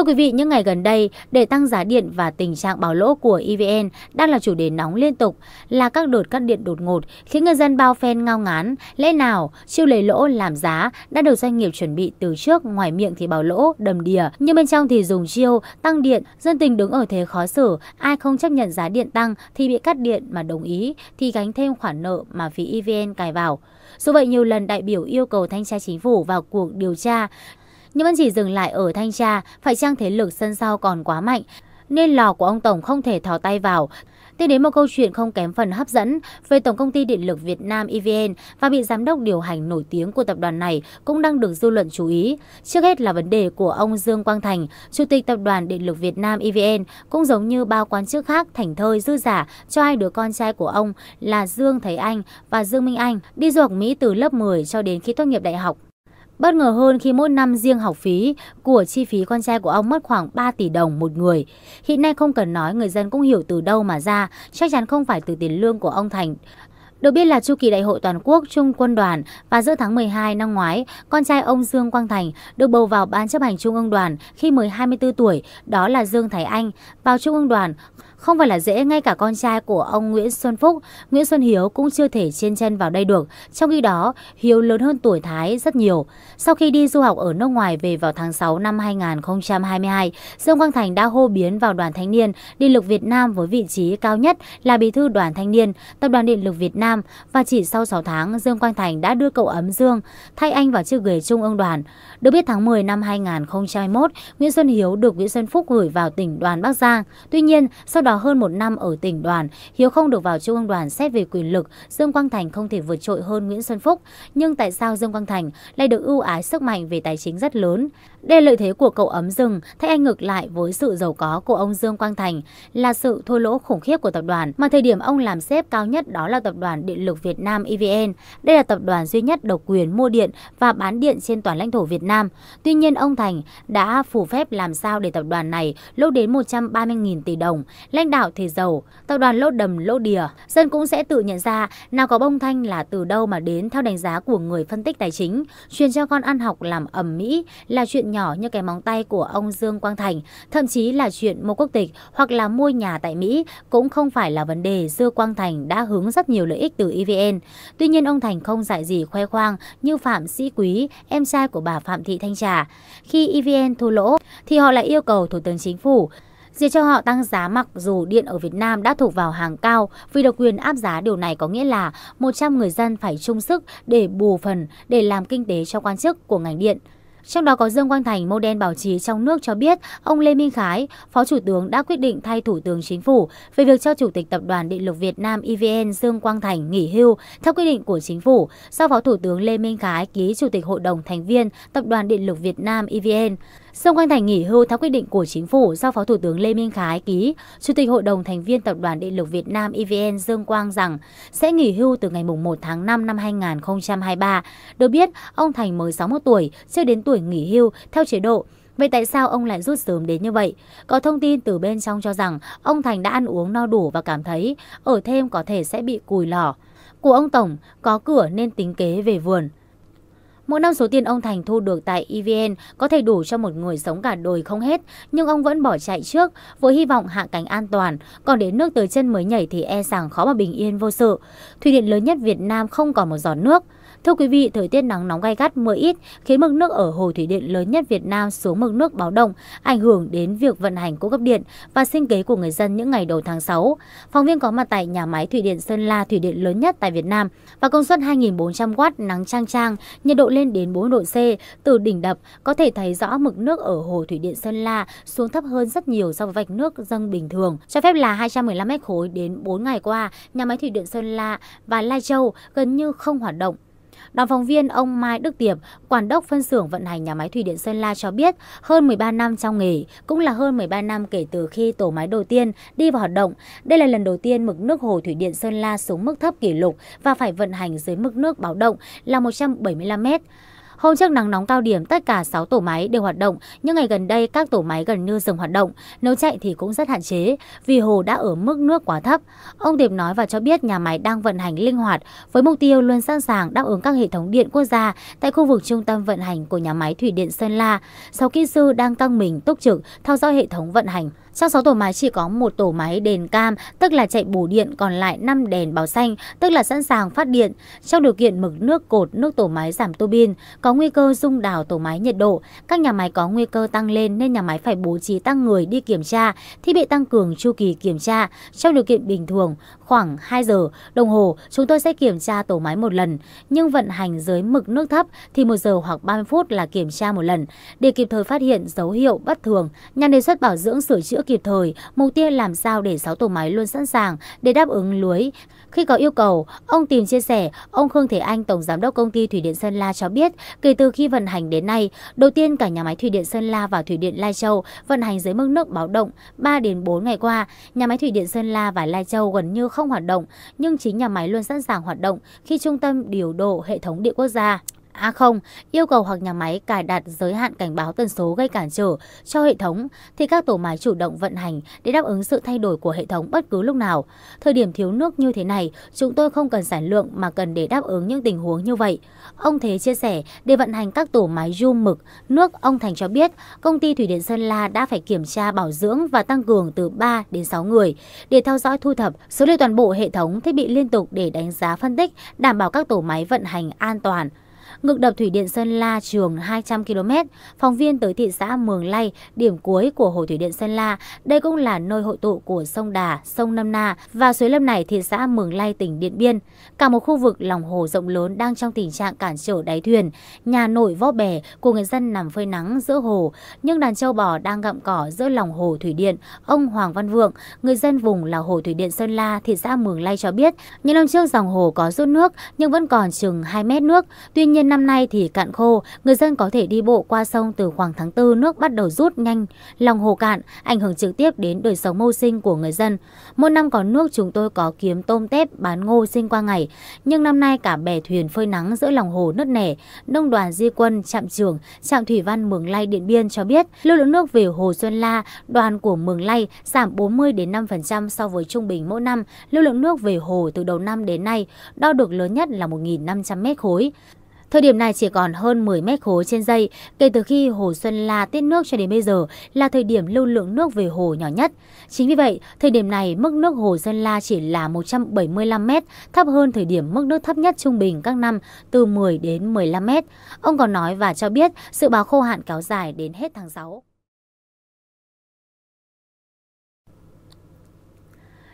Thưa quý vị, những ngày gần đây, để tăng giá điện và tình trạng bảo lỗ của EVN đang là chủ đề nóng liên tục là các đợt cắt điện đột ngột khiến người dân bao phen ngao ngán. Lẽ nào chiêu lấy lỗ làm giá đã được doanh nghiệp chuẩn bị từ trước, ngoài miệng thì bảo lỗ đầm đìa, nhưng bên trong thì dùng chiêu tăng điện, dân tình đứng ở thế khó xử, ai không chấp nhận giá điện tăng thì bị cắt điện mà đồng ý thì gánh thêm khoản nợ mà phía EVN cài vào. Dù vậy nhiều lần đại biểu yêu cầu thanh tra chính phủ vào cuộc điều tra nhưng vẫn chỉ dừng lại ở thanh tra, phải chăng thế lực sân sau còn quá mạnh, nên lò của ông Tổng không thể thò tay vào. Tiếp đến một câu chuyện không kém phần hấp dẫn về Tổng Công ty Điện lực Việt Nam EVN và vị giám đốc điều hành nổi tiếng của tập đoàn này cũng đang được dư luận chú ý. Trước hết là vấn đề của ông Dương Quang Thành, Chủ tịch Tập đoàn Điện lực Việt Nam EVN, cũng giống như bao quan chức khác thành thơi dư giả cho hai đứa con trai của ông là Dương Thấy Anh và Dương Minh Anh đi du học Mỹ từ lớp 10 cho đến khi tốt nghiệp đại học. Bất ngờ hơn khi mỗi năm riêng học phí của chi phí con trai của ông mất khoảng 3 tỷ đồng một người. Hiện nay không cần nói người dân cũng hiểu từ đâu mà ra, chắc chắn không phải từ tiền lương của ông Thành. Được biết là chu kỳ đại hội toàn quốc Trung quân đoàn và giữa tháng 12 năm ngoái, con trai ông Dương Quang Thành được bầu vào ban chấp hành Trung ương đoàn khi mới 24 tuổi, đó là Dương Thái Anh, vào Trung ương đoàn không phải là dễ, ngay cả con trai của ông Nguyễn Xuân Phúc, Nguyễn Xuân Hiếu cũng chưa thể trên chân vào đây được. Trong khi đó, Hiếu lớn hơn tuổi Thái rất nhiều. Sau khi đi du học ở nước ngoài về vào tháng 6 năm 2022, Dương Quang Thành đã hô biến vào đoàn thanh niên Điện lực Việt Nam với vị trí cao nhất là bí thư đoàn thanh niên Tập đoàn Điện lực Việt Nam và chỉ sau 6 tháng, Dương Quang Thành đã đưa cậu ấm Dương thay anh vào chiếc ghế trung ương đoàn. Được biết tháng 10 năm 2021, Nguyễn Xuân Hiếu được Nguyễn Xuân Phúc gửi vào tỉnh đoàn Bắc Giang. Tuy nhiên, sau đó vào hơn một năm ở tỉnh đoàn, Hiếu không được vào Trung ương đoàn xét về quyền lực, Dương Quang Thành không thể vượt trội hơn Nguyễn Xuân Phúc. Nhưng tại sao Dương Quang Thành lại được ưu ái sức mạnh về tài chính rất lớn? Đây lợi thế của cậu ấm rừng, thay anh ngược lại với sự giàu có của ông Dương Quang Thành là sự thua lỗ khủng khiếp của tập đoàn, mà thời điểm ông làm xếp cao nhất đó là tập đoàn Điện lực Việt Nam EVN. Đây là tập đoàn duy nhất độc quyền mua điện và bán điện trên toàn lãnh thổ Việt Nam. Tuy nhiên ông Thành đã phủ phép làm sao để tập đoàn này lỗ đến 130.000 tỷ đồng, lãnh đạo thì giàu, tập đoàn lỗ đầm lỗ đìa. Dân cũng sẽ tự nhận ra nào có bông thanh là từ đâu mà đến theo đánh giá của người phân tích tài chính. Truyền cho con ăn học làm ẩm mỹ là chuyện nhỏ như cái móng tay của ông Dương Quang Thành, thậm chí là chuyện mua quốc tịch hoặc là mua nhà tại Mỹ cũng không phải là vấn đề Dương Quang Thành đã hướng rất nhiều lợi ích từ EVN. Tuy nhiên ông Thành không dạy gì khoe khoang như Phạm Sĩ Quý, em trai của bà Phạm Thị Thanh Trà. Khi EVN thua lỗ thì họ lại yêu cầu Thủ tướng Chính phủ dì cho họ tăng giá mặc dù điện ở Việt Nam đã thuộc vào hàng cao vì độc quyền áp giá điều này có nghĩa là 100 người dân phải chung sức để bù phần để làm kinh tế cho quan chức của ngành điện. Trong đó có Dương Quang Thành, mô báo chí trong nước cho biết ông Lê Minh Khái, Phó Thủ tướng đã quyết định thay Thủ tướng Chính phủ về việc cho Chủ tịch Tập đoàn Điện lực Việt Nam EVN Dương Quang Thành nghỉ hưu theo quyết định của Chính phủ sau Phó Thủ tướng Lê Minh Khái ký Chủ tịch Hội đồng thành viên Tập đoàn Điện lực Việt Nam EVN. Dương Quang Thành nghỉ hưu theo quyết định của Chính phủ do Phó Thủ tướng Lê Minh Khái ký, Chủ tịch Hội đồng thành viên Tập đoàn Điện lực Việt Nam EVN Dương Quang rằng sẽ nghỉ hưu từ ngày 1 tháng 5 năm 2023. Được biết, ông Thành mới 61 tuổi, chưa đến tuổi tuổi nghỉ hưu theo chế độ. Vậy tại sao ông lại rút sớm đến như vậy? Có thông tin từ bên trong cho rằng ông Thành đã ăn uống no đủ và cảm thấy ở thêm có thể sẽ bị cùi lỏ. Của ông Tổng có cửa nên tính kế về vườn. Mỗi năm số tiền ông Thành thu được tại EVN có thể đủ cho một người sống cả đời không hết, nhưng ông vẫn bỏ chạy trước với hy vọng hạ cánh an toàn, còn đến nước tới chân mới nhảy thì e rằng khó mà bình yên vô sự. Thủy điện lớn nhất Việt Nam không còn một giọt nước. Thưa quý vị, thời tiết nắng nóng gai gắt mưa ít khiến mực nước ở hồ thủy điện lớn nhất Việt Nam xuống mực nước báo động, ảnh hưởng đến việc vận hành cung cấp điện và sinh kế của người dân những ngày đầu tháng 6. Phóng viên có mặt tại nhà máy thủy điện Sơn La, thủy điện lớn nhất tại Việt Nam và công suất 2.400W nắng trang trang, nhiệt độ lên đến 4 độ C từ đỉnh đập có thể thấy rõ mực nước ở hồ thủy điện Sơn La xuống thấp hơn rất nhiều so với vạch nước dâng bình thường, cho phép là 215 mét khối đến 4 ngày qua, nhà máy thủy điện Sơn La và Lai Châu gần như không hoạt động Đoàn phóng viên ông Mai Đức Tiệp, quản đốc phân xưởng vận hành nhà máy thủy điện Sơn La cho biết, hơn 13 năm trong nghề, cũng là hơn 13 năm kể từ khi tổ máy đầu tiên đi vào hoạt động. Đây là lần đầu tiên mực nước hồ thủy điện Sơn La xuống mức thấp kỷ lục và phải vận hành dưới mức nước báo động là 175 mét. Hôm trước nắng nóng cao điểm, tất cả 6 tổ máy đều hoạt động, nhưng ngày gần đây các tổ máy gần như dừng hoạt động, nếu chạy thì cũng rất hạn chế vì hồ đã ở mức nước quá thấp. Ông Tiệp nói và cho biết nhà máy đang vận hành linh hoạt với mục tiêu luôn sẵn sàng đáp ứng các hệ thống điện quốc gia tại khu vực trung tâm vận hành của nhà máy thủy điện Sơn La. 6 kỹ sư đang căng mình túc trực theo dõi hệ thống vận hành. Trong 6 tổ máy chỉ có một tổ máy đèn cam, tức là chạy bù điện, còn lại 5 đèn báo xanh, tức là sẵn sàng phát điện. Trong điều kiện mực nước cột, nước tổ máy giảm tua bin, còn có nguy cơ rung đảo tổ máy nhiệt độ, các nhà máy có nguy cơ tăng lên nên nhà máy phải bố trí tăng người đi kiểm tra, thiết bị tăng cường chu kỳ kiểm tra. Trong điều kiện bình thường, khoảng 2 giờ đồng hồ chúng tôi sẽ kiểm tra tổ máy một lần, nhưng vận hành dưới mực nước thấp thì 1 giờ hoặc 30 phút là kiểm tra một lần để kịp thời phát hiện dấu hiệu bất thường. Nhà đề xuất bảo dưỡng sửa chữa kịp thời, mục tiêu làm sao để 6 tổ máy luôn sẵn sàng để đáp ứng lưới. Khi có yêu cầu, ông tìm chia sẻ, ông Khương Thế Anh, Tổng Giám đốc Công ty Thủy điện Sơn La cho biết Kể từ khi vận hành đến nay, đầu tiên cả nhà máy thủy điện Sơn La và thủy điện Lai Châu vận hành dưới mức nước báo động 3 đến 4 ngày qua. Nhà máy thủy điện Sơn La và Lai Châu gần như không hoạt động, nhưng chính nhà máy luôn sẵn sàng hoạt động khi trung tâm điều độ hệ thống điện quốc gia a à không, yêu cầu hoặc nhà máy cài đặt giới hạn cảnh báo tần số gây cản trở cho hệ thống thì các tổ máy chủ động vận hành để đáp ứng sự thay đổi của hệ thống bất cứ lúc nào. Thời điểm thiếu nước như thế này, chúng tôi không cần sản lượng mà cần để đáp ứng những tình huống như vậy. Ông Thế chia sẻ, để vận hành các tổ máy zoom mực nước, ông Thành cho biết công ty Thủy điện Sơn La đã phải kiểm tra bảo dưỡng và tăng cường từ 3 đến 6 người để theo dõi thu thập số liệu toàn bộ hệ thống thiết bị liên tục để đánh giá phân tích, đảm bảo các tổ máy vận hành an toàn. Ngực đập thủy điện Sơn La trường 200 km, phóng viên tới thị xã Mường Lay, điểm cuối của hồ thủy điện Sơn La. Đây cũng là nơi hội tụ của sông Đà, sông Nâm Na và suối lâm này thị xã Mường Lay tỉnh Điện Biên. Cả một khu vực lòng hồ rộng lớn đang trong tình trạng cản trở đáy thuyền, nhà nổi vó bè của người dân nằm phơi nắng giữa hồ, nhưng đàn châu bò đang gặm cỏ giữa lòng hồ thủy điện. Ông Hoàng Văn Vượng, người dân vùng là hồ thủy điện Sơn La, thị xã Mường Lay cho biết, những năm trước dòng hồ có rút nước nhưng vẫn còn chừng 2 mét nước. Tuy nhiên năm nay thì cạn khô, người dân có thể đi bộ qua sông từ khoảng tháng 4 nước bắt đầu rút nhanh, lòng hồ cạn, ảnh hưởng trực tiếp đến đời sống mưu sinh của người dân. Một năm có nước chúng tôi có kiếm tôm tép bán ngô sinh qua ngày, nhưng năm nay cả bè thuyền phơi nắng giữa lòng hồ nứt nẻ. Đông đoàn di quân, trạm trưởng, trạm thủy văn Mường Lai Điện Biên cho biết, lưu lượng nước về hồ Xuân La, đoàn của Mường Lai giảm 40 đến 5% so với trung bình mỗi năm. Lưu lượng nước về hồ từ đầu năm đến nay đo được lớn nhất là 1.500 mét khối. Thời điểm này chỉ còn hơn 10 mét khối trên dây. Kể từ khi Hồ Xuân La tiết nước cho đến bây giờ là thời điểm lưu lượng nước về hồ nhỏ nhất. Chính vì vậy, thời điểm này mức nước Hồ Xuân La chỉ là 175 mét, thấp hơn thời điểm mức nước thấp nhất trung bình các năm từ 10 đến 15 mét. Ông còn nói và cho biết sự báo khô hạn kéo dài đến hết tháng 6.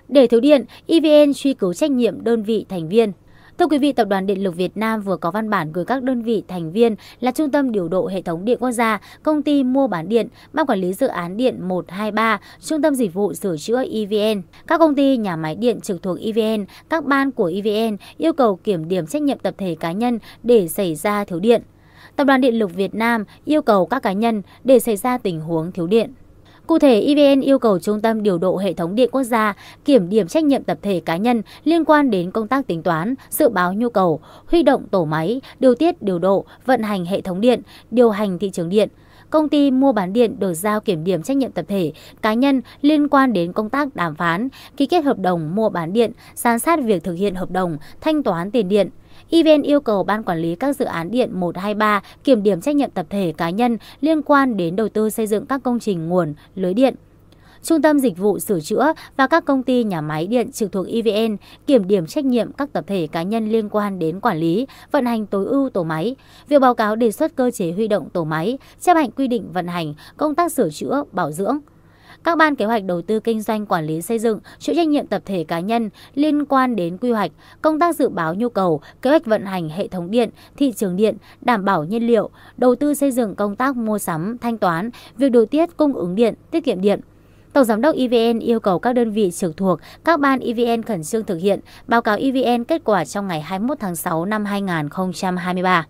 Để thiếu điện, EVN truy cứu trách nhiệm đơn vị thành viên. Thưa quý vị, Tập đoàn Điện lực Việt Nam vừa có văn bản gửi các đơn vị thành viên là Trung tâm Điều độ Hệ thống Điện Quốc gia, Công ty Mua bán Điện, Ban Quản lý Dự án Điện 123, Trung tâm Dịch vụ Sửa chữa EVN, các công ty nhà máy điện trực thuộc EVN, các ban của EVN yêu cầu kiểm điểm trách nhiệm tập thể cá nhân để xảy ra thiếu điện. Tập đoàn Điện lực Việt Nam yêu cầu các cá nhân để xảy ra tình huống thiếu điện. Cụ thể, EVN yêu cầu Trung tâm Điều độ Hệ thống Điện Quốc gia kiểm điểm trách nhiệm tập thể cá nhân liên quan đến công tác tính toán, dự báo nhu cầu, huy động tổ máy, điều tiết điều độ, vận hành hệ thống điện, điều hành thị trường điện, công ty mua bán điện được giao kiểm điểm trách nhiệm tập thể, cá nhân liên quan đến công tác đàm phán, ký kết hợp đồng mua bán điện, giám sát việc thực hiện hợp đồng, thanh toán tiền điện. EVN yêu cầu Ban Quản lý các dự án điện 123 kiểm điểm trách nhiệm tập thể cá nhân liên quan đến đầu tư xây dựng các công trình nguồn, lưới điện. Trung tâm Dịch vụ Sửa chữa và các công ty nhà máy điện trực thuộc EVN kiểm điểm trách nhiệm các tập thể cá nhân liên quan đến quản lý, vận hành tối ưu tổ máy, việc báo cáo đề xuất cơ chế huy động tổ máy, chấp hành quy định vận hành, công tác sửa chữa, bảo dưỡng, các ban kế hoạch đầu tư kinh doanh quản lý xây dựng chịu trách nhiệm tập thể cá nhân liên quan đến quy hoạch, công tác dự báo nhu cầu, kế hoạch vận hành hệ thống điện, thị trường điện, đảm bảo nhiên liệu, đầu tư xây dựng công tác mua sắm, thanh toán, việc điều tiết cung ứng điện, tiết kiệm điện. Tổng giám đốc EVN yêu cầu các đơn vị trực thuộc, các ban EVN khẩn trương thực hiện báo cáo EVN kết quả trong ngày 21 tháng 6 năm 2023.